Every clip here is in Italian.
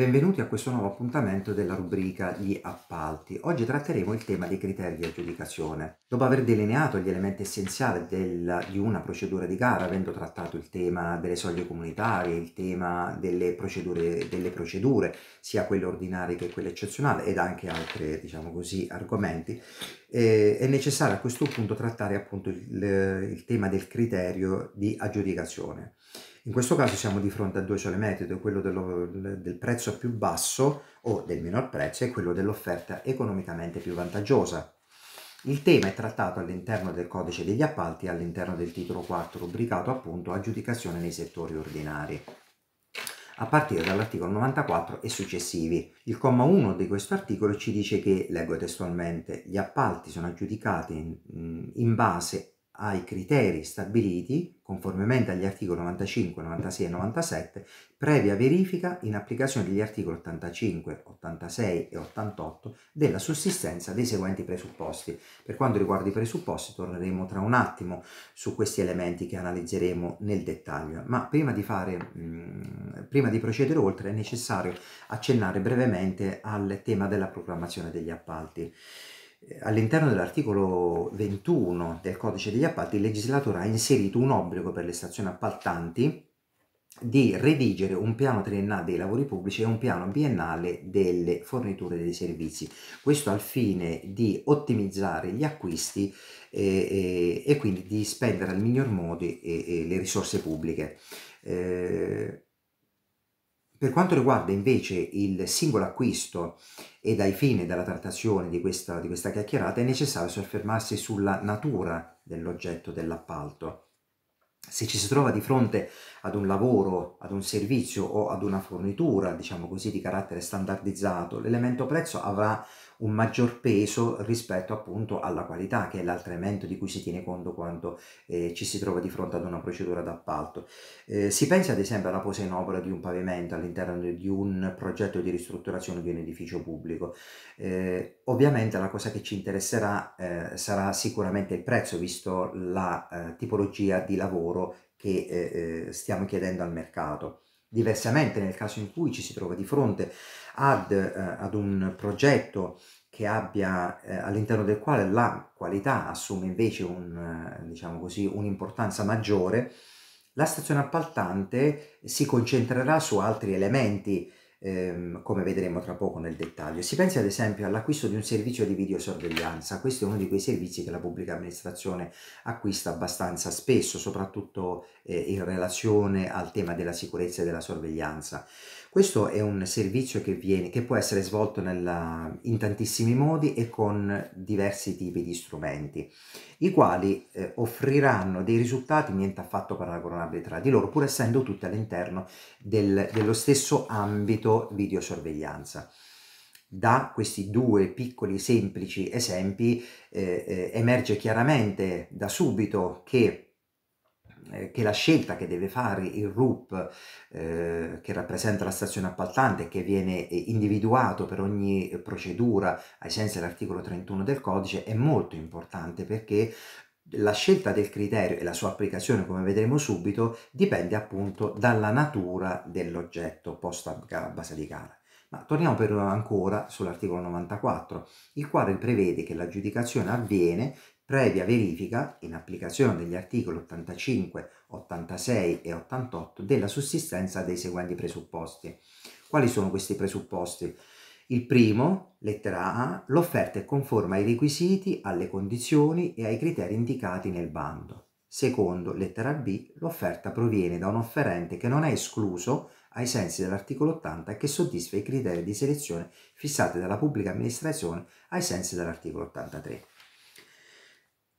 Benvenuti a questo nuovo appuntamento della rubrica Gli appalti. Oggi tratteremo il tema dei criteri di aggiudicazione. Dopo aver delineato gli elementi essenziali del, di una procedura di gara, avendo trattato il tema delle soglie comunitarie, il tema delle procedure, delle procedure sia quelle ordinarie che quelle eccezionali ed anche altri diciamo così, argomenti, eh, è necessario a questo punto trattare appunto il, il tema del criterio di aggiudicazione. In questo caso siamo di fronte a due sole metodi, quello dello, del prezzo più basso o del minor prezzo e quello dell'offerta economicamente più vantaggiosa. Il tema è trattato all'interno del codice degli appalti e all'interno del titolo 4, rubricato appunto aggiudicazione nei settori ordinari a partire dall'articolo 94 e successivi. Il comma 1 di questo articolo ci dice che, leggo testualmente, gli appalti sono aggiudicati in, in base ai criteri stabiliti conformemente agli articoli 95, 96 e 97, previa verifica in applicazione degli articoli 85, 86 e 88 della sussistenza dei seguenti presupposti. Per quanto riguarda i presupposti torneremo tra un attimo su questi elementi che analizzeremo nel dettaglio, ma prima di, fare, mm, prima di procedere oltre è necessario accennare brevemente al tema della programmazione degli appalti all'interno dell'articolo 21 del codice degli appalti il legislatore ha inserito un obbligo per le stazioni appaltanti di redigere un piano triennale dei lavori pubblici e un piano biennale delle forniture dei servizi. Questo al fine di ottimizzare gli acquisti e, eh, e, eh, e quindi di spendere al miglior modo e, eh, le risorse pubbliche. Eh, per quanto riguarda invece il singolo acquisto ed ai fine della trattazione di questa, di questa chiacchierata è necessario soffermarsi sulla natura dell'oggetto dell'appalto. Se ci si trova di fronte ad un lavoro, ad un servizio o ad una fornitura, diciamo così, di carattere standardizzato, l'elemento prezzo avrà un maggior peso rispetto appunto alla qualità, che è l'altro elemento di cui si tiene conto quando eh, ci si trova di fronte ad una procedura d'appalto. Eh, si pensa ad esempio alla posa in opera di un pavimento all'interno di un progetto di ristrutturazione di un edificio pubblico. Eh, ovviamente la cosa che ci interesserà eh, sarà sicuramente il prezzo, visto la eh, tipologia di lavoro che eh, stiamo chiedendo al mercato. Diversamente nel caso in cui ci si trova di fronte ad, eh, ad un progetto che abbia eh, all'interno del quale la qualità assume invece un, eh, diciamo così, un'importanza maggiore, la stazione appaltante si concentrerà su altri elementi ehm, come vedremo tra poco nel dettaglio. Si pensi ad esempio all'acquisto di un servizio di videosorveglianza, questo è uno di quei servizi che la pubblica amministrazione acquista abbastanza spesso, soprattutto eh, in relazione al tema della sicurezza e della sorveglianza. Questo è un servizio che, viene, che può essere svolto nella, in tantissimi modi e con diversi tipi di strumenti, i quali eh, offriranno dei risultati niente affatto paragonabili tra di loro, pur essendo tutti all'interno del, dello stesso ambito videosorveglianza da questi due piccoli semplici esempi eh, eh, emerge chiaramente da subito che eh, che la scelta che deve fare il RUP, eh, che rappresenta la stazione appaltante, che viene eh, individuato per ogni procedura ai sensi dell'articolo 31 del codice, è molto importante perché la scelta del criterio e la sua applicazione, come vedremo subito, dipende appunto dalla natura dell'oggetto posta a Basilicata. Ma torniamo per ancora sull'articolo 94, il quale prevede che l'aggiudicazione avviene previa verifica, in applicazione degli articoli 85, 86 e 88, della sussistenza dei seguenti presupposti. Quali sono questi presupposti? Il primo, lettera A, l'offerta è conforme ai requisiti, alle condizioni e ai criteri indicati nel bando. Secondo, lettera B, l'offerta proviene da un offerente che non è escluso ai sensi dell'articolo 80 e che soddisfa i criteri di selezione fissati dalla pubblica amministrazione ai sensi dell'articolo 83.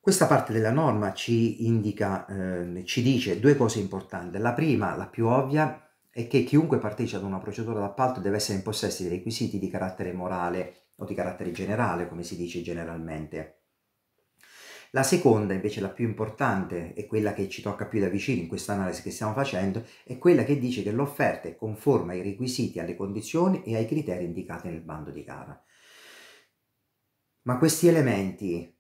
Questa parte della norma ci indica, eh, ci dice due cose importanti. La prima, la più ovvia, è che chiunque partecipa ad una procedura d'appalto deve essere in possesso dei requisiti di carattere morale o di carattere generale, come si dice generalmente. La seconda, invece la più importante, e quella che ci tocca più da vicino in questa analisi che stiamo facendo, è quella che dice che l'offerta è conforme ai requisiti, alle condizioni e ai criteri indicati nel bando di gara. Ma questi elementi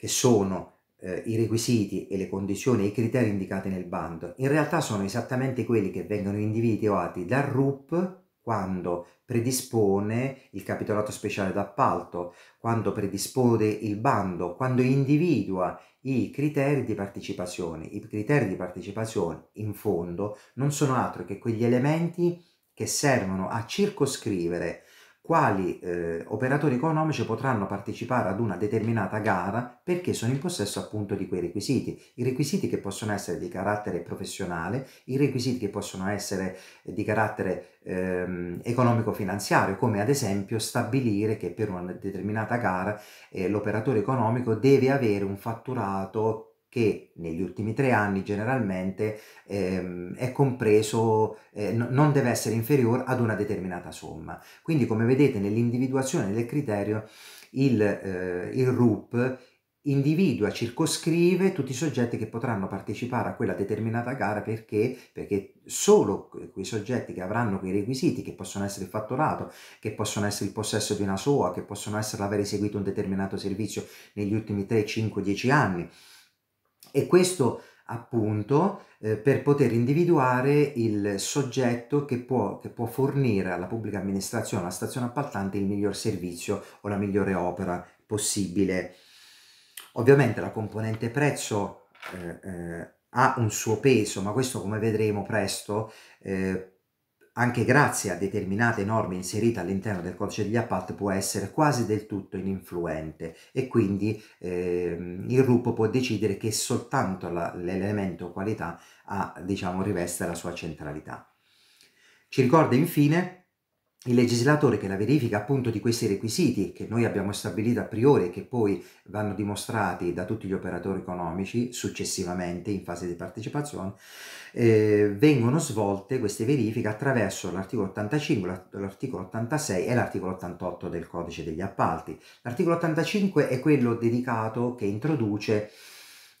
che sono eh, i requisiti e le condizioni e i criteri indicati nel bando, in realtà sono esattamente quelli che vengono individuati dal RUP quando predispone il capitolato speciale d'appalto, quando predispone il bando, quando individua i criteri di partecipazione. I criteri di partecipazione, in fondo, non sono altro che quegli elementi che servono a circoscrivere quali eh, operatori economici potranno partecipare ad una determinata gara perché sono in possesso appunto di quei requisiti. I requisiti che possono essere di carattere professionale, i requisiti che possono essere di carattere ehm, economico-finanziario, come ad esempio stabilire che per una determinata gara eh, l'operatore economico deve avere un fatturato che negli ultimi tre anni generalmente ehm, è compreso, eh, no, non deve essere inferiore ad una determinata somma. Quindi come vedete nell'individuazione del criterio il, eh, il RUP individua, circoscrive tutti i soggetti che potranno partecipare a quella determinata gara perché, perché solo quei soggetti che avranno quei requisiti, che possono essere il fatturato, che possono essere il possesso di una SOA, che possono essere l'aver eseguito un determinato servizio negli ultimi 3, 5, 10 anni, e questo appunto eh, per poter individuare il soggetto che può, che può fornire alla pubblica amministrazione, alla stazione appaltante, il miglior servizio o la migliore opera possibile. Ovviamente la componente prezzo eh, eh, ha un suo peso, ma questo come vedremo presto eh, anche grazie a determinate norme inserite all'interno del codice degli appalti, può essere quasi del tutto ininfluente e quindi eh, il RUP può decidere che soltanto la, l'elemento qualità ha, diciamo, riveste la sua centralità. Ci ricorda infine il legislatore che la verifica appunto di questi requisiti che noi abbiamo stabilito a priori e che poi vanno dimostrati da tutti gli operatori economici successivamente in fase di partecipazione, eh, vengono svolte queste verifiche attraverso l'articolo 85, l'articolo 86 e l'articolo 88 del codice degli appalti. L'articolo 85 è quello dedicato che introduce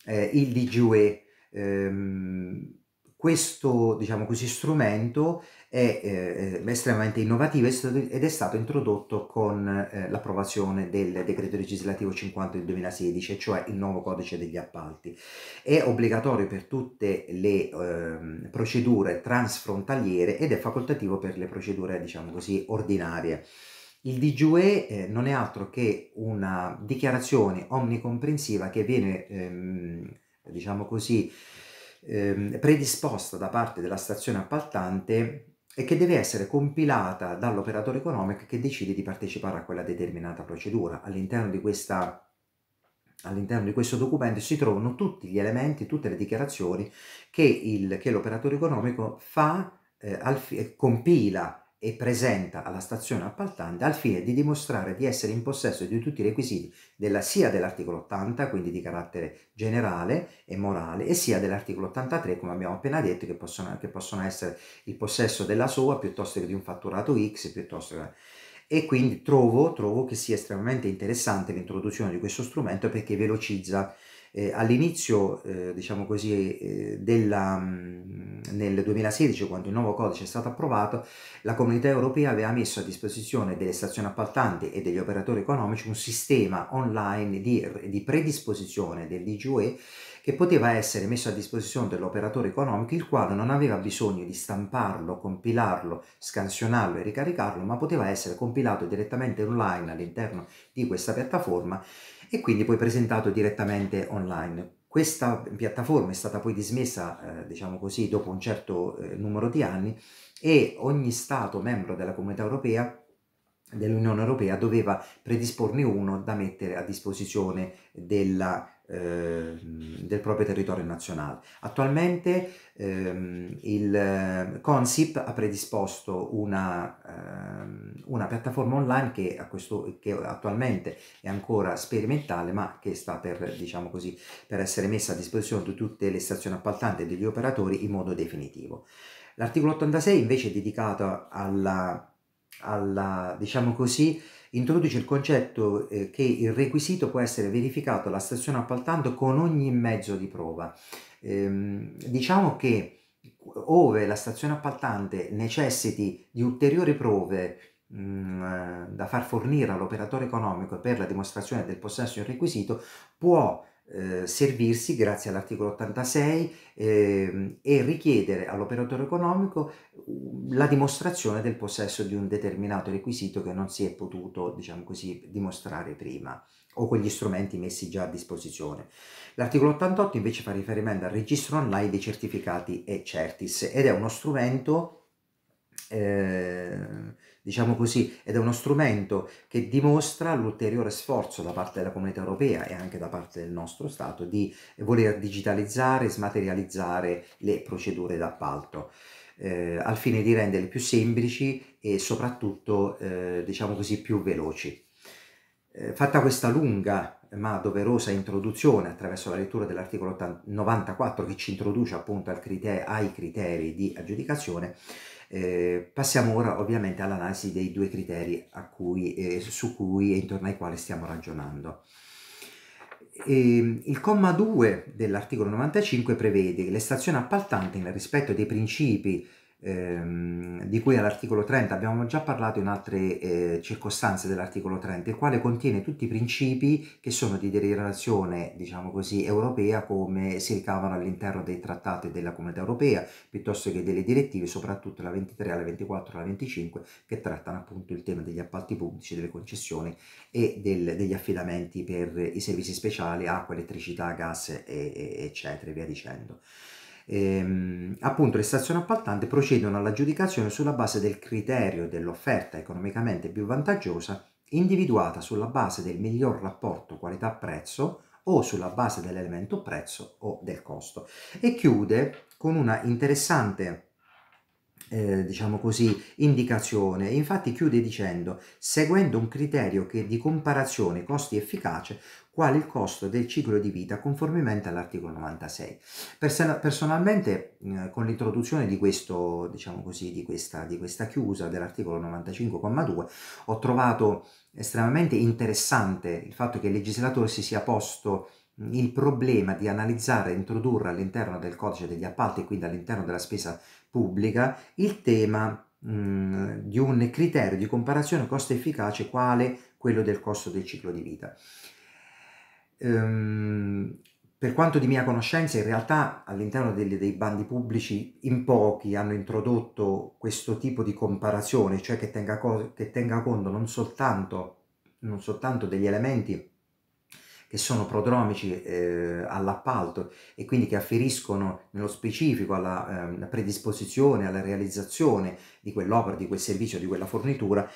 eh, il DGUE. Ehm, questo diciamo così, strumento è eh, estremamente innovativo ed è stato introdotto con eh, l'approvazione del decreto legislativo 50 del 2016, cioè il nuovo codice degli appalti. È obbligatorio per tutte le eh, procedure transfrontaliere ed è facoltativo per le procedure diciamo così, ordinarie. Il DGUE eh, non è altro che una dichiarazione omnicomprensiva che viene, ehm, diciamo così, eh, predisposta da parte della stazione appaltante e che deve essere compilata dall'operatore economico che decide di partecipare a quella determinata procedura. All'interno di, questa, all'interno di questo documento si trovano tutti gli elementi, tutte le dichiarazioni che, il, che l'operatore economico fa, eh, al, eh, compila e presenta alla stazione appaltante al fine di dimostrare di essere in possesso di tutti i requisiti della, sia dell'articolo 80, quindi di carattere generale e morale, e sia dell'articolo 83, come abbiamo appena detto, che possono, che possono essere il possesso della sua piuttosto che di un fatturato X, piuttosto che... E quindi trovo, trovo che sia estremamente interessante l'introduzione di questo strumento perché velocizza eh, all'inizio, eh, diciamo così, eh, della, mh, mm, nel 2016, quando il nuovo codice è stato approvato, la comunità europea aveva messo a disposizione delle stazioni appaltanti e degli operatori economici un sistema online di, di predisposizione DGUE che poteva essere messo a disposizione dell'operatore economico, il quale non aveva bisogno di stamparlo, compilarlo, scansionarlo e ricaricarlo, ma poteva essere compilato direttamente online all'interno di questa piattaforma e quindi poi presentato direttamente online. Questa piattaforma è stata poi dismessa, eh, diciamo così, dopo un certo eh, numero di anni e ogni Stato membro della comunità europea dell'Unione Europea doveva predisporne uno da mettere a disposizione della Ehm, del proprio territorio nazionale. Attualmente ehm, il ehm, Consip ha predisposto una, ehm, una piattaforma online che, questo, che, attualmente è ancora sperimentale ma che sta per, diciamo così, per essere messa a disposizione di tutte le stazioni appaltanti e degli operatori in modo definitivo. L'articolo 86 invece è dedicato alla, alla diciamo così, introduce il concetto eh, che il requisito può essere verificato alla stazione appaltante con ogni mezzo di prova. Ehm, diciamo che ove la stazione appaltante necessiti di ulteriori prove mh, mm, eh, da far fornire all'operatore economico per la dimostrazione del possesso del requisito, può eh, servirsi grazie all'articolo 86 eh, e richiedere all'operatore economico la dimostrazione del possesso di un determinato requisito che non si è potuto, diciamo così, dimostrare prima o con gli strumenti messi già a disposizione. L'articolo 88 invece fa riferimento al registro online dei certificati e certis ed è uno strumento eh, diciamo così, ed è uno strumento che dimostra l'ulteriore sforzo da parte della comunità europea e anche da parte del nostro Stato di voler digitalizzare e smaterializzare le procedure d'appalto. Eh, al fine di renderle più semplici e soprattutto eh, diciamo così più veloci. Eh, fatta questa lunga ma doverosa introduzione attraverso la lettura dell'articolo 94 che ci introduce appunto criter- ai criteri di aggiudicazione, eh, passiamo ora ovviamente all'analisi dei due criteri cui, eh, su cui e intorno ai quali stiamo ragionando. Eh, il comma 2 dell'articolo 95 prevede che le stazioni appaltanti, nel rispetto dei principi ehm, di cui all'articolo 30, abbiamo già parlato in altre eh, circostanze dell'articolo 30, il quale contiene tutti i principi che sono di derivazione, diciamo così, europea come si ricavano all'interno dei trattati della comunità europea, piuttosto che delle direttive, soprattutto la 23, la 24, la 25, che trattano appunto il tema degli appalti pubblici, delle concessioni e del, degli affidamenti per i servizi speciali, acqua, elettricità, gas, e, e, eccetera, e via dicendo ehm, appunto le stazioni appaltanti procedono all'aggiudicazione sulla base del criterio dell'offerta economicamente più vantaggiosa individuata sulla base del miglior rapporto qualità-prezzo o sulla base dell'elemento prezzo o del costo e chiude con una interessante eh, diciamo così, indicazione. Infatti chiude dicendo, seguendo un criterio che di comparazione costi-efficace, quale il costo del ciclo di vita conformemente all'articolo 96. personalmente, con l'introduzione di, questo, diciamo così, di, questa, di questa chiusa dell'articolo 95,2, ho trovato estremamente interessante il fatto che il legislatore si sia posto il problema di analizzare e introdurre all'interno del codice degli appalti e quindi all'interno della spesa pubblica il tema mh, mm, di un criterio di comparazione costo-efficace quale quello del costo del ciclo di vita. Ehm, per quanto di mia conoscenza, in realtà all'interno dei, dei bandi pubblici in pochi hanno introdotto questo tipo di comparazione, cioè che tenga, co- che tenga conto non soltanto, non soltanto degli elementi che sono prodromici eh, all'appalto e quindi che afferiscono nello specifico alla eh, predisposizione, alla realizzazione di quell'opera, di quel servizio, di quella fornitura,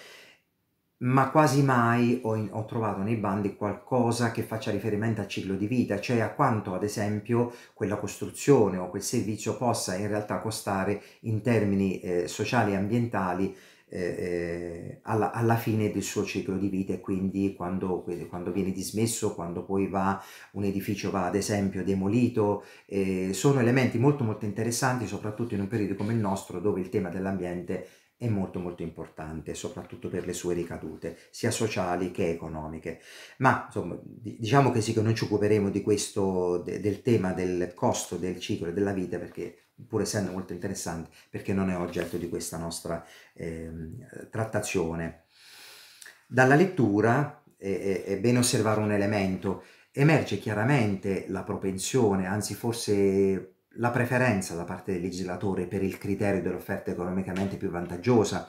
ma quasi mai ho, in, ho, trovato nei bandi qualcosa che faccia riferimento al ciclo di vita, cioè a quanto ad esempio quella costruzione o quel servizio possa in realtà costare in termini eh, sociali e ambientali eh, eh, alla, alla, fine del suo ciclo di vita e quindi quando, quando, viene dismesso, quando poi va un edificio va ad esempio demolito, eh, sono elementi molto molto interessanti soprattutto in un periodo come il nostro dove il tema dell'ambiente è molto molto importante soprattutto per le sue ricadute sia sociali che economiche ma insomma diciamo che sì che noi ci occuperemo di questo de, del tema del costo del ciclo della vita perché pur essendo molto interessante perché non è oggetto di questa nostra eh, trattazione. Dalla lettura è, è, bene osservare un elemento, emerge chiaramente la propensione, anzi forse la preferenza da parte del legislatore per il criterio dell'offerta economicamente più vantaggiosa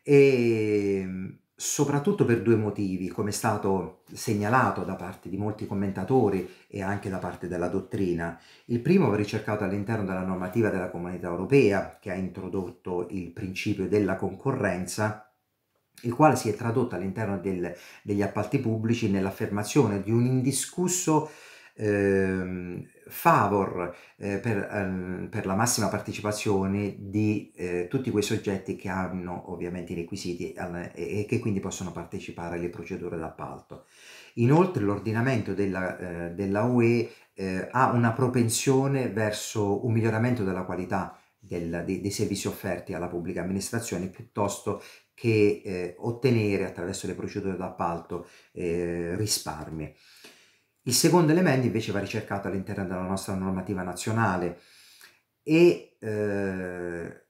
e ehm, soprattutto per due motivi, come è stato segnalato da parte di molti commentatori e anche da parte della dottrina. Il primo va ricercato all'interno della normativa della Comunità Europea, che ha introdotto il principio della concorrenza il quale si è tradotto all'interno degli appalti pubblici nell'affermazione di un indiscusso eh, favor eh, per, ehm, per, la massima partecipazione di eh, tutti quei soggetti che hanno ovviamente i requisiti al, e, e, che quindi possono partecipare alle procedure d'appalto. Inoltre l'ordinamento della, eh, della UE eh, ha una propensione verso un miglioramento della qualità del, dei, dei, servizi offerti alla pubblica amministrazione piuttosto che eh, ottenere attraverso le procedure d'appalto eh, risparmi. Il secondo elemento invece va ricercato all'interno della nostra normativa nazionale e, eh,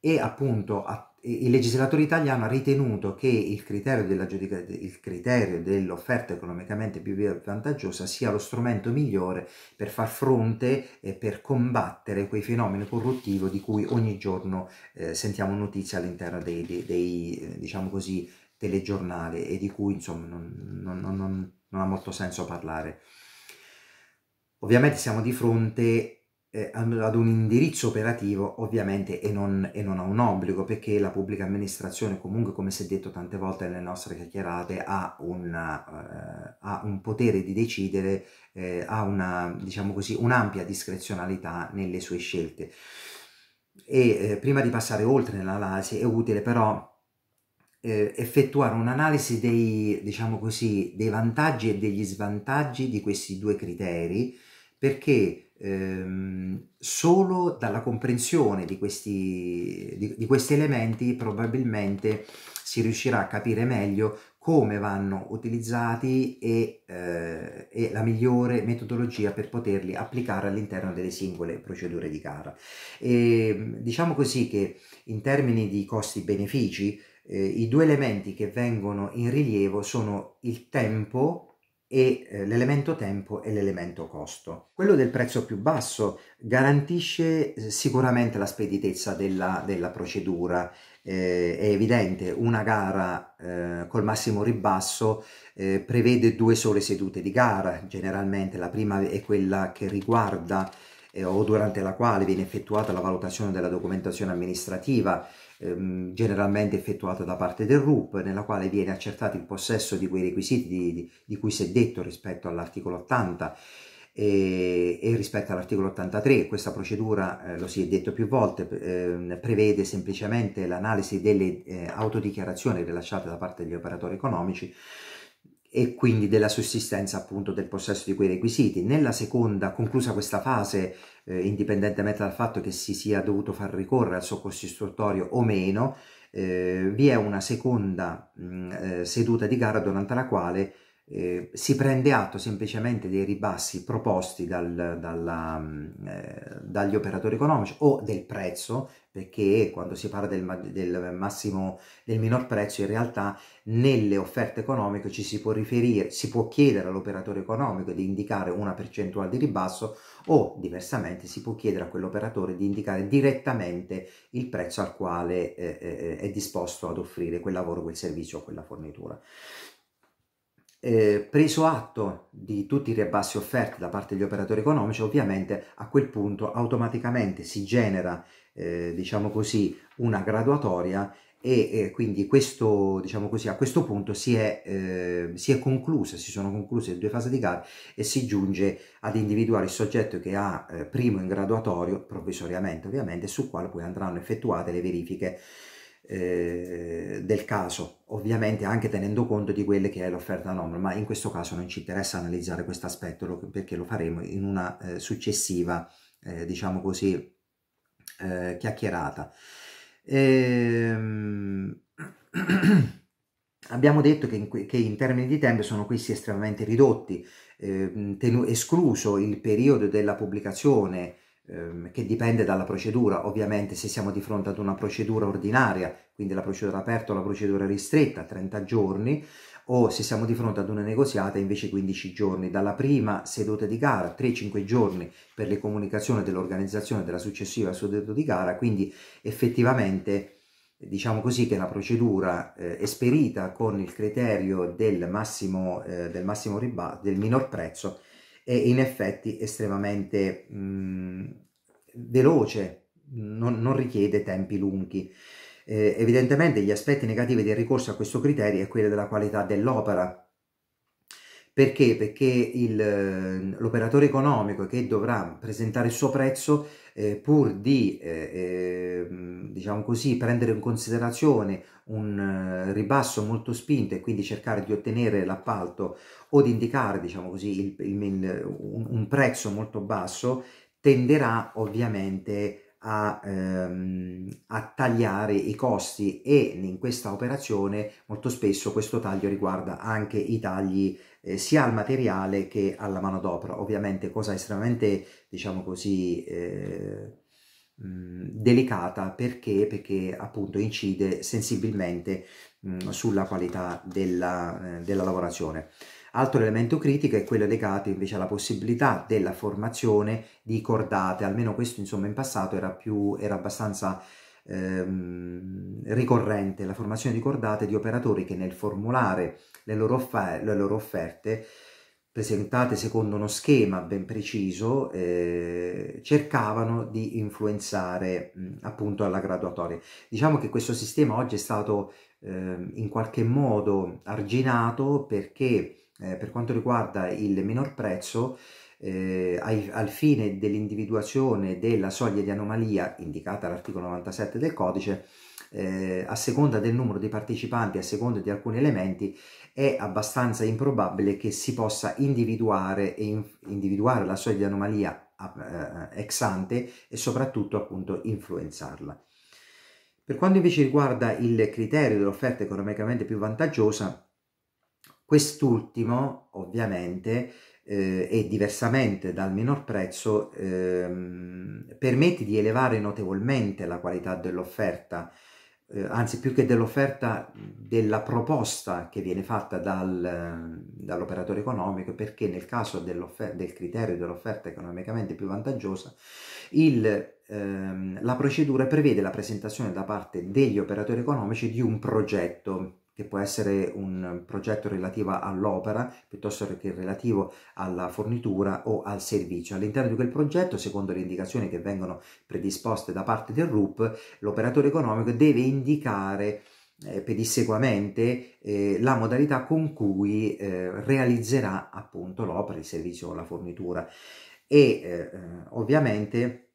e appunto a, il legislatore italiano ha ritenuto che il criterio, il criterio dell'offerta economicamente più vantaggiosa sia lo strumento migliore per far fronte e per combattere quei fenomeni corruttivi di cui ogni giorno eh, sentiamo notizie all'interno dei, dei, dei eh, diciamo così, telegiornali e di cui insomma non, non, non non ha molto senso parlare. Ovviamente siamo di fronte eh, ad un indirizzo operativo ovviamente e non, e non a un obbligo perché la pubblica amministrazione comunque come si è detto tante volte nelle nostre chiacchierate ha, una, eh, ha un potere di decidere, eh, ha una, diciamo così, un'ampia discrezionalità nelle sue scelte. E eh, prima di passare oltre nell'analisi è utile però eh, effettuare un'analisi dei, diciamo così, dei vantaggi e degli svantaggi di questi due criteri perché ehm, solo dalla comprensione di questi, di, di questi elementi probabilmente si riuscirà a capire meglio come vanno utilizzati e, eh, e, la migliore metodologia per poterli applicare all'interno delle singole procedure di gara. E, ehm, diciamo così che in termini di costi-benefici eh, i due elementi che vengono in rilievo sono il tempo e eh, l'elemento tempo e l'elemento costo. Quello del prezzo più basso garantisce eh, sicuramente la speditezza della, della procedura, eh, è evidente una gara eh, col massimo ribasso eh, prevede due sole sedute di gara, generalmente la prima è quella che riguarda o durante la quale viene effettuata la valutazione della documentazione amministrativa ehm, generalmente effettuata da parte del RUP, nella quale viene accertato il possesso di quei requisiti di, di, di cui si è detto rispetto all'articolo 80 e, e rispetto all'articolo 83. Questa procedura, eh, lo si è detto più volte, eh, prevede semplicemente l'analisi delle eh, autodichiarazioni rilasciate da parte degli operatori economici e quindi della sussistenza appunto del possesso di quei requisiti. Nella seconda, conclusa questa fase, eh, indipendentemente dal fatto che si sia dovuto far ricorrere al soccorso istruttorio o meno, eh, vi è una seconda mh, mm, eh, seduta di gara durante la quale eh, si prende atto semplicemente dei ribassi proposti dal, dalla, mm, eh, dagli operatori economici o del prezzo, perché quando si parla del, del, massimo del minor prezzo, in realtà nelle offerte economiche ci si può riferire, si può chiedere all'operatore economico di indicare una percentuale di ribasso o diversamente si può chiedere a quell'operatore di indicare direttamente il prezzo al quale eh, eh, eh è disposto ad offrire quel lavoro, quel servizio o quella fornitura. Eh, preso atto di tutti i ribassi offerti da parte degli operatori economici, ovviamente a quel punto automaticamente si genera, eh, diciamo così, una graduatoria e, e quindi questo, diciamo così, a questo punto si è, eh, si è conclusa, si sono concluse le due fasi di gara e si giunge ad individuare il soggetto che ha eh, primo in graduatorio, provvisoriamente ovviamente, sul quale poi andranno effettuate le verifiche eh, del caso, ovviamente anche tenendo conto di quelle che è l'offerta anomala, ma in questo caso non ci interessa analizzare questo aspetto perché lo faremo in una eh, successiva, eh, diciamo così, eh, chiacchierata. Ehm... Abbiamo detto che in, che in, termini di tempo sono questi estremamente ridotti, eh, escluso il periodo della pubblicazione ehm, che dipende dalla procedura. Ovviamente se siamo di fronte ad una procedura ordinaria, quindi la procedura aperta o la procedura ristretta, 30 giorni, o se siamo di fronte ad una negoziata invece 15 giorni dalla prima seduta di gara, 3-5 giorni per le comunicazioni dell'organizzazione della successiva seduta di gara, quindi effettivamente diciamo così che la procedura eh, esperita con il criterio del massimo, eh, del, massimo riba- del minor prezzo e in effetti estremamente mh, mm, veloce, non, non, richiede tempi lunghi. Eh, evidentemente gli aspetti negativi del ricorso a questo criterio è quello della qualità dell'opera, perché? Perché eh, l'operatore economico che dovrà presentare il suo prezzo eh, pur di, eh, eh, diciamo così, prendere in considerazione un eh, ribasso molto spinto e quindi cercare di ottenere l'appalto o di indicare, diciamo così, il, il, il, un, un, prezzo molto basso, tenderà ovviamente a, ehm, a tagliare i costi e in questa operazione molto spesso questo taglio riguarda anche i tagli eh, sia al materiale che alla manodopera, ovviamente cosa estremamente, diciamo così, eh, mh, mm, delicata perché? perché appunto incide sensibilmente mh, mm, sulla qualità della, eh, della lavorazione. Altro elemento critico è quello legato invece alla possibilità della formazione di cordate, almeno questo insomma in passato era, più, era abbastanza ehm, ricorrente, la formazione di cordate di operatori che nel formulare le loro, offer- le loro offerte presentate secondo uno schema ben preciso, eh, cercavano di influenzare mh, appunto alla graduatoria. Diciamo che questo sistema oggi è stato eh, in qualche modo arginato perché eh, per quanto riguarda il minor prezzo, eh, ai, al fine dell'individuazione della soglia di anomalia indicata all'articolo 97 del codice, eh, a seconda del numero dei partecipanti, a seconda di alcuni elementi, è abbastanza improbabile che si possa individuare, e in, individuare la soglia di anomalia eh, eh, ex ante e soprattutto appunto influenzarla. Per quanto invece riguarda il criterio dell'offerta economicamente più vantaggiosa, quest'ultimo ovviamente eh, e diversamente dal minor prezzo ehm, permette di elevare notevolmente la qualità dell'offerta eh, anzi più che dell'offerta, della proposta che viene fatta dal, dall'operatore economico, perché nel caso del criterio dell'offerta economicamente più vantaggiosa, il ehm, la procedura prevede la presentazione da parte degli operatori economici di un progetto che può essere un progetto relativo all'opera piuttosto che relativo alla fornitura o al servizio. All'interno di quel progetto, secondo le indicazioni che vengono predisposte da parte del RUP, l'operatore economico deve indicare eh, pedissequamente eh, la modalità con cui eh, realizzerà appunto l'opera, il servizio o la fornitura e eh, eh, ovviamente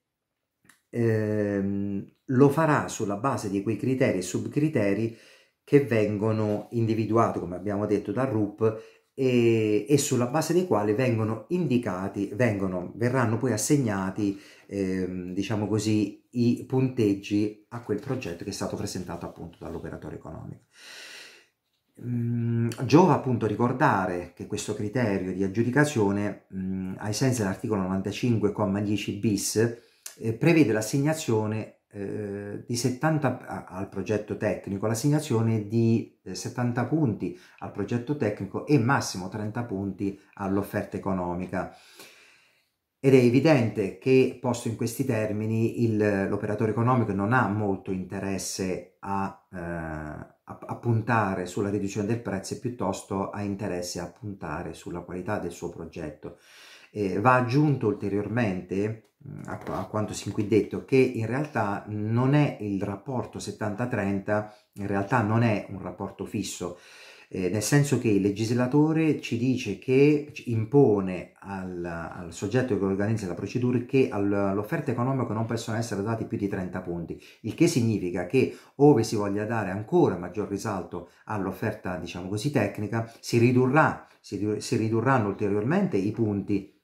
ehm, lo farà sulla base di quei criteri e subcriteri che vengono individuati, come abbiamo detto, dal RUP e, e, sulla base dei quali vengono indicati, vengono, verranno poi assegnati, ehm, diciamo così, i punteggi a quel progetto che è stato presentato appunto dall'operatore economico. Mm, giova appunto ricordare che questo criterio di aggiudicazione, mm, ai sensi dell'articolo 95,10 bis, eh, prevede l'assegnazione eh, di 70 al progetto tecnico, l'assegnazione di 70 eh, punti al progetto tecnico e massimo 30 punti all'offerta economica. Ed è evidente che, posto in questi termini, l'operatore economico non ha molto interesse a, eh, a, a, puntare sulla riduzione del prezzo e piuttosto ha interesse a puntare sulla qualità del suo progetto. Eh, va aggiunto ulteriormente Mm, a, a quanto sin qui detto, che in realtà non è il rapporto 70-30, in realtà non è un rapporto fisso, eh, nel senso che il legislatore ci dice che impone al, al, soggetto che organizza la procedura che all'offerta economica non possono essere dati più di 30 punti, il che significa che ove si voglia dare ancora maggior risalto all'offerta, diciamo così, tecnica, si, ridurrà, si, si ridurranno ulteriormente i punti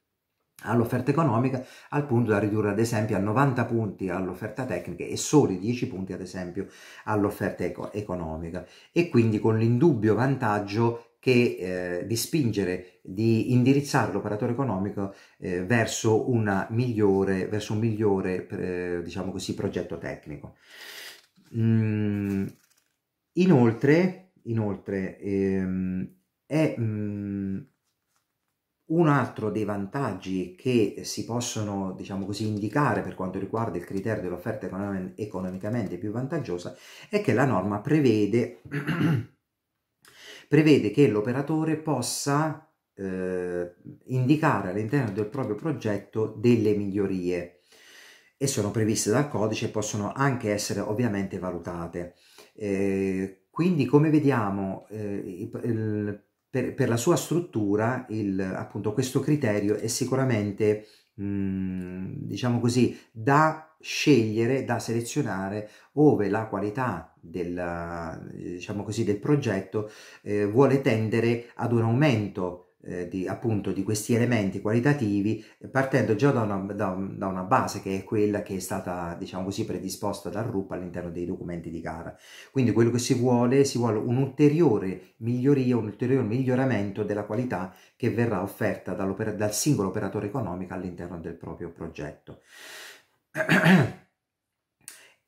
all'offerta economica al punto da ridurre ad esempio a 90 punti all'offerta tecnica e soli 10 punti ad esempio all'offerta eco economica e quindi con l'indubbio vantaggio che, eh, di spingere, di indirizzare l'operatore economico eh, verso, migliore, verso, un migliore eh, diciamo così, progetto tecnico. Mm, inoltre, inoltre ehm, è, mm, un altro dei vantaggi che si possono, diciamo così, indicare per quanto riguarda il criterio dell'offerta economicamente più vantaggiosa è che la norma prevede, prevede che l'operatore possa eh, indicare all'interno del proprio progetto delle migliorie e sono previste dal codice e possono anche essere ovviamente valutate. Eh, quindi come vediamo eh, il, il per, per la sua struttura, il, appunto, questo criterio è sicuramente, mhmm, diciamo così, da scegliere, da selezionare ove la qualità del, diciamo così, del progetto eh, vuole tendere ad un aumento eh, di, appunto di questi elementi qualitativi eh, partendo già da una, da, da una, base che è quella che è stata diciamo così predisposta dal RUP all'interno dei documenti di gara. Quindi quello che si vuole, si vuole un'ulteriore miglioria, un ulteriore miglioramento della qualità che verrà offerta dal singolo operatore economico all'interno del proprio progetto. e,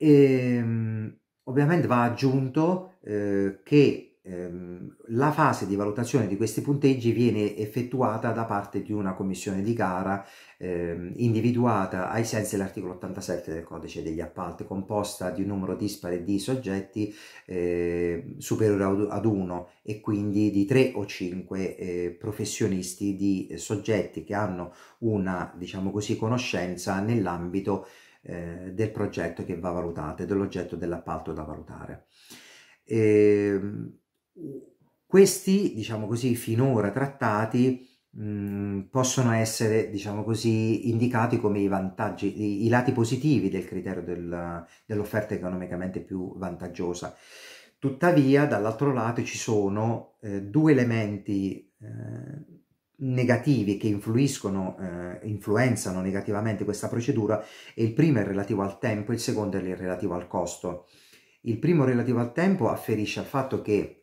ehm, ovviamente va aggiunto eh, che ehm, la fase di valutazione di questi punteggi viene effettuata da parte di una commissione di gara ehm, individuata ai sensi dell'articolo 87 del codice degli appalti, composta di un numero dispare di soggetti eh, superiore ad uno e quindi di tre o cinque eh, professionisti di soggetti che hanno una, diciamo così, conoscenza nell'ambito ehm, del progetto che va valutato e dell'oggetto dell'appalto da valutare. E ehm, questi, diciamo così, finora trattati mm, possono essere, diciamo così, indicati come i vantaggi, i, i lati positivi del criterio del, dell'offerta economicamente più vantaggiosa. Tuttavia, dall'altro lato ci sono eh, due elementi eh, negativi che influiscono, eh, influenzano negativamente questa procedura e il primo è relativo al tempo, il secondo è relativo al costo. Il primo relativo al tempo afferisce al fatto che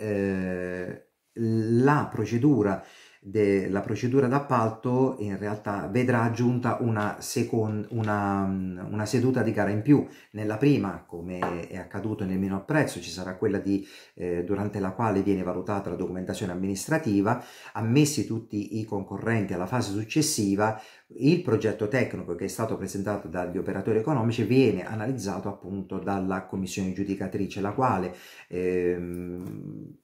eh, la procedura della procedura d'appalto in realtà vedrà aggiunta una, second, una, mm, una, seduta di gara in più. Nella prima, come è accaduto nel meno apprezzo, ci sarà quella di, eh, durante la quale viene valutata la documentazione amministrativa, ammessi tutti i concorrenti alla fase successiva, il progetto tecnico che è stato presentato dagli operatori economici viene analizzato appunto dalla commissione giudicatrice, la quale ehm,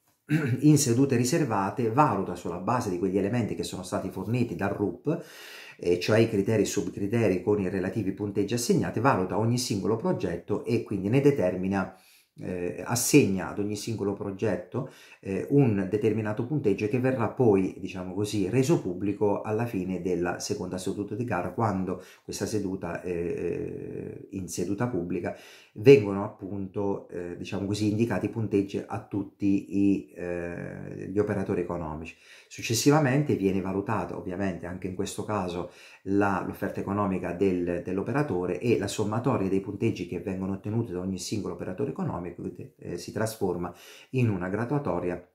in sedute riservate valuta sulla base di quegli elementi che sono stati forniti dal RUP, e eh, cioè i criteri e subcriteri con i relativi punteggi assegnati, valuta ogni singolo progetto e quindi ne determina eh, assegna ad ogni singolo progetto eh, un determinato punteggio che verrà poi, diciamo così, reso pubblico alla fine della seconda seduta di gara, quando questa seduta eh, eh in seduta pubblica vengono appunto, eh, diciamo così, indicati i punteggi a tutti i, eh, gli operatori economici. Successivamente viene valutato, ovviamente anche in questo caso, l'offerta economica del, dell'operatore e la sommatoria dei punteggi che vengono ottenuti da ogni singolo operatore economico eh, si trasforma in una graduatoria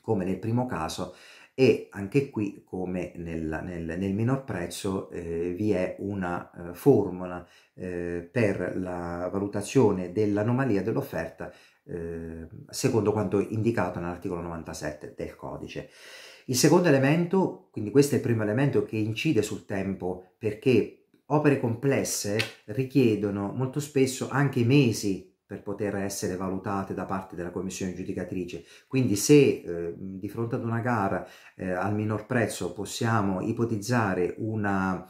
come nel primo caso e anche qui come nel, nel, nel minor prezzo eh, vi è una eh, formula eh, per la valutazione dell'anomalia dell'offerta eh, secondo quanto indicato nell'articolo 97 del codice. Il secondo elemento, quindi questo è il primo elemento che incide sul tempo perché opere complesse richiedono molto spesso anche mesi per poter essere valutate da parte della commissione giudicatrice. Quindi se eh, di fronte ad una gara eh, al minor prezzo possiamo ipotizzare una,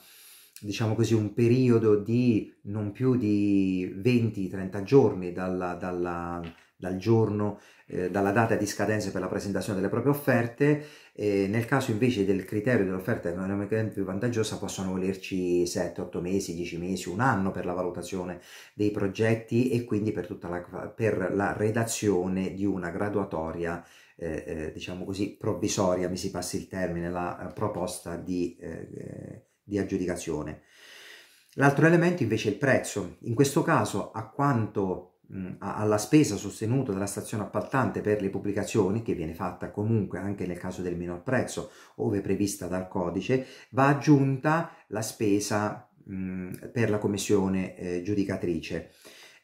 diciamo così, un periodo di non più di 20-30 giorni dalla, dalla, dal giorno, eh, dalla data di scadenza per la presentazione delle proprie offerte, e nel caso invece del criterio dell'offerta economicamente più vantaggiosa possono volerci 7-8 mesi, 10 mesi, un anno per la valutazione dei progetti e quindi per, tutta la, per la redazione di una graduatoria eh, eh, diciamo così provvisoria, mi si passi il termine, la proposta di, eh, eh, di aggiudicazione. L'altro elemento invece è il prezzo. In questo caso a quanto alla spesa sostenuta dalla stazione appaltante per le pubblicazioni, che viene fatta comunque anche nel caso del minor prezzo, ove prevista dal codice, va aggiunta la spesa per la commissione eh, giudicatrice.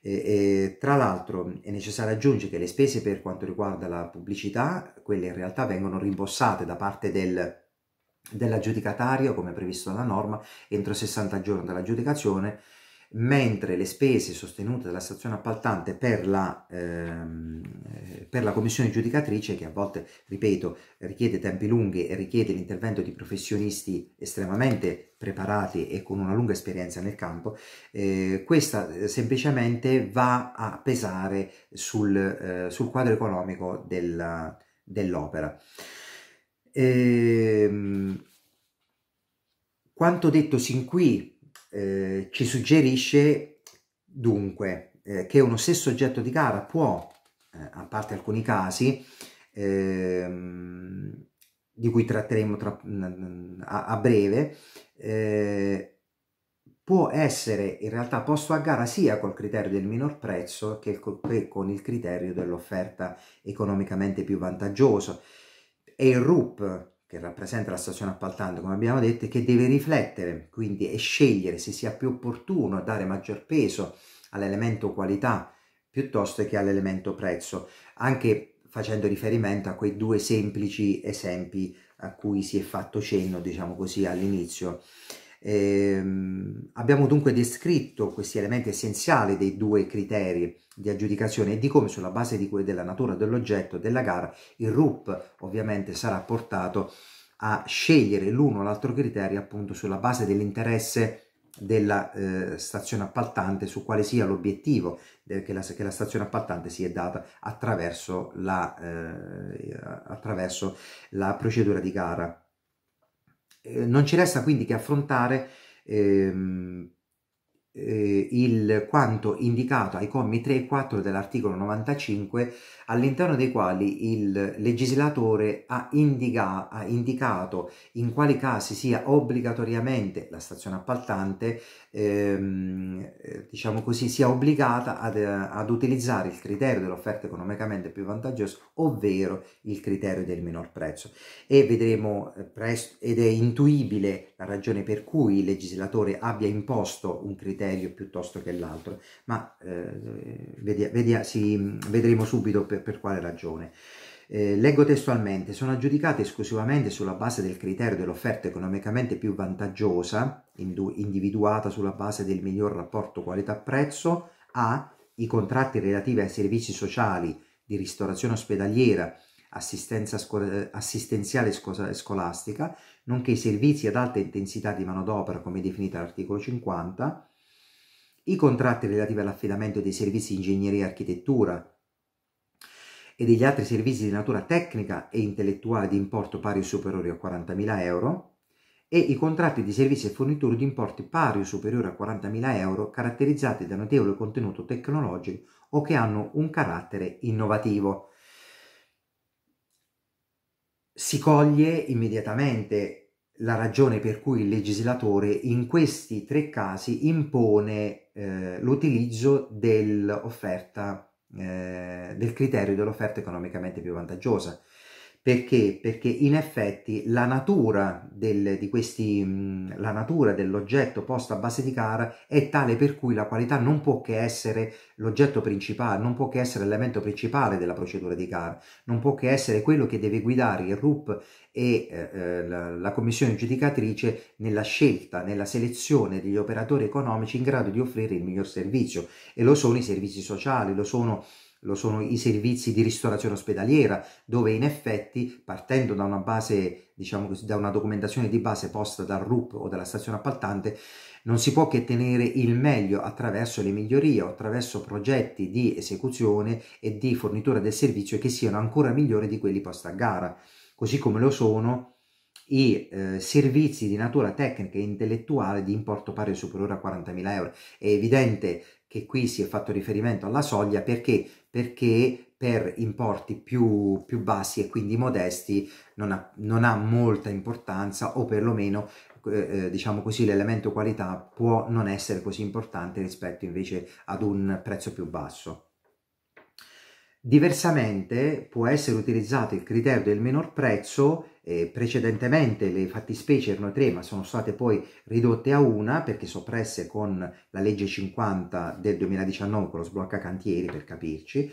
E, e, tra l'altro è necessario aggiungere che le spese per quanto riguarda la pubblicità, quelle in realtà vengono rimborsate da parte del dell'aggiudicatario, come previsto dalla norma, entro 60 giorni dall'aggiudicazione mentre le spese sostenute dalla stazione appaltante per la, ehm, eh, per la commissione giudicatrice, che a volte, ripeto, richiede tempi lunghi e richiede l'intervento di professionisti estremamente preparati e con una lunga esperienza nel campo, eh, questa eh, semplicemente va a pesare sul, eh, sul quadro economico del, dell'opera. Ehm, quanto detto sin qui eh, ci suggerisce dunque eh, che uno stesso oggetto di gara può, eh, a parte alcuni casi, ehm, di cui tratteremo tra, a, a, breve, eh, può essere in realtà posto a gara sia col criterio del minor prezzo che, con il criterio dell'offerta economicamente più vantaggioso. E il RUP che rappresenta la stazione appaltante, come abbiamo detto, che deve riflettere quindi e scegliere se sia più opportuno dare maggior peso all'elemento qualità piuttosto che all'elemento prezzo, anche facendo riferimento a quei due semplici esempi a cui si è fatto cenno, diciamo così, all'inizio. Eh, abbiamo dunque descritto questi elementi essenziali dei due criteri di aggiudicazione e di come sulla base di que- della natura dell'oggetto della gara il RUP ovviamente sarà portato a scegliere l'uno o l'altro criterio appunto sulla base dell'interesse della eh, stazione appaltante su quale sia l'obiettivo che, la, che, la, stazione appaltante si è data attraverso la, eh, attraverso la procedura di gara. Eh, non ci resta quindi che affrontare ehm, eh, il quanto indicato ai commi 3 e 4 dell'articolo 95 all'interno dei quali il legislatore ha, indica, ha, indicato in quali casi sia obbligatoriamente la stazione appaltante ehm, eh, diciamo così sia obbligata ad, ad utilizzare il criterio dell'offerta economicamente più vantaggiosa ovvero il criterio del minor prezzo e vedremo eh, presto ed è intuibile la ragione per cui il legislatore abbia imposto un criterio criterio piuttosto che l'altro, ma eh, vedia, vedia, sì, vedremo subito per, per quale ragione. Eh, leggo testualmente, sono aggiudicate esclusivamente sulla base del criterio dell'offerta economicamente più vantaggiosa, individuata sulla base del miglior rapporto qualità-prezzo, a i contratti relativi ai servizi sociali di ristorazione ospedaliera, assistenza sco- assistenziale sco- scolastica, nonché i servizi ad alta intensità di manodopera, come definita l'articolo 50, i contratti relativi all'affidamento dei servizi di ingegneria e architettura e degli altri servizi di natura tecnica e intellettuale di importo pari o superiore a 40.000 euro e i contratti di servizi e forniture di importi pari o superiore a 40.000 euro caratterizzati da notevole contenuto tecnologico o che hanno un carattere innovativo. Si coglie immediatamente la ragione per cui il legislatore in questi tre casi impone eh, l'utilizzo dell'offerta, eh, del criterio dell'offerta economicamente più vantaggiosa. Perché? Perché in effetti la natura, del, questi, mm, la natura dell'oggetto posto a base di CAR è tale per cui la qualità non può che essere l'oggetto principale, non può che essere l'elemento principale della procedura di CAR, non può che essere quello che deve guidare il RUP e eh, eh, la, la commissione giudicatrice nella scelta, nella selezione degli operatori economici in grado di offrire il miglior servizio e lo sono i servizi sociali, lo sono lo sono i servizi di ristorazione ospedaliera, dove in effetti, partendo da una base, diciamo così, da una documentazione di base posta dal RUP o dalla stazione appaltante, non si può che tenere il meglio attraverso le migliorie attraverso progetti di esecuzione e di fornitura del servizio che siano ancora migliori di quelli posti a gara così come lo sono i eh, servizi di natura tecnica e intellettuale di importo pari o superiore a 40.000 euro. È evidente che qui si è fatto riferimento alla soglia perché, perché per importi più, più, bassi e quindi modesti non ha, non ha molta importanza o perlomeno eh, eh, diciamo così l'elemento qualità può non essere così importante rispetto invece ad un prezzo più basso. Diversamente può essere utilizzato il criterio del minor prezzo, eh, precedentemente le fattispecie erano tre ma sono state poi ridotte a una perché soppresse con la legge 50 del 2019 con lo sblocca cantieri per capirci,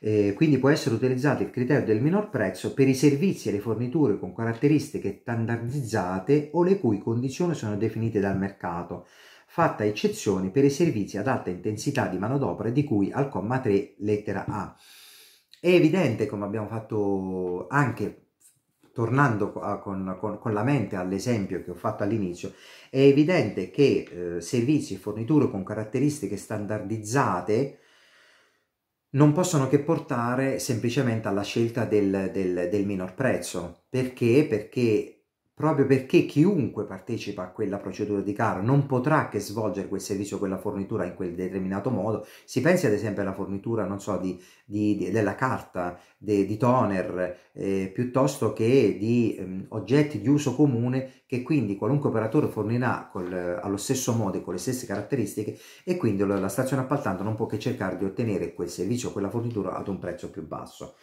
eh, quindi può essere utilizzato il criterio del minor prezzo per i servizi e le forniture con caratteristiche standardizzate o le cui condizioni sono definite dal mercato fatta eccezione per i servizi ad alta intensità di manodopera di cui al comma 3 lettera A. È evidente, come abbiamo fatto anche tornando a, con, con, con, la mente all'esempio che ho fatto all'inizio, è evidente che eh, servizi e forniture con caratteristiche standardizzate non possono che portare semplicemente alla scelta del, del, del minor prezzo. Perché? Perché proprio perché chiunque partecipa a quella procedura di gara non potrà che svolgere quel servizio, quella fornitura in quel determinato modo. Si pensi ad esempio alla fornitura, non so, di, di, di, della carta, di toner, eh, piuttosto che di ehm, oggetti di uso comune che quindi qualunque operatore fornirà col, eh, allo stesso modo e con le stesse caratteristiche e quindi la stazione appaltante non può che cercare di ottenere quel servizio, quella fornitura ad un prezzo più basso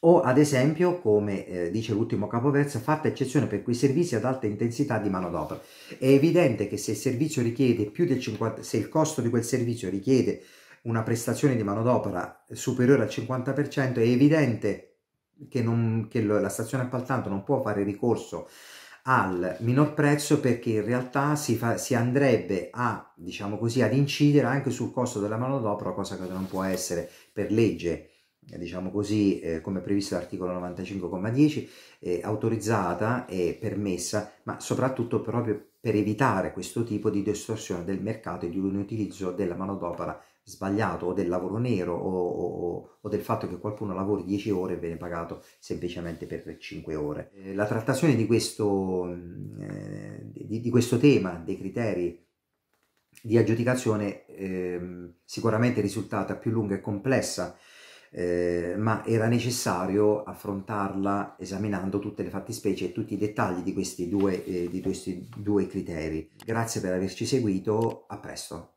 o ad esempio, come eh, dice l'ultimo capoverso, fatta eccezione per quei servizi ad alta intensità di manodopera. È evidente che se il servizio richiede più del 50, se il costo di quel servizio richiede una prestazione di manodopera superiore al 50%, è evidente che, non, che la stazione appaltante non può fare ricorso al minor prezzo perché in realtà si, fa, si andrebbe a, diciamo così, ad incidere anche sul costo della manodopera, cosa che non può essere per legge eh, diciamo così, eh, come previsto dall'articolo 95,10, eh, autorizzata e permessa, ma soprattutto proprio per evitare questo tipo di distorsione del mercato e di un utilizzo della manodopera sbagliato o del lavoro nero o, o, o del fatto che qualcuno lavori 10 ore e viene pagato semplicemente per 5 ore. Eh, la trattazione di questo, mm, eh, di, di questo tema, dei criteri di aggiudicazione ehm, sicuramente risultata più lunga e complessa eh, ma era necessario affrontarla esaminando tutte le fattispecie e tutti i dettagli di questi due, eh, di questi due criteri. Grazie per averci seguito, a presto.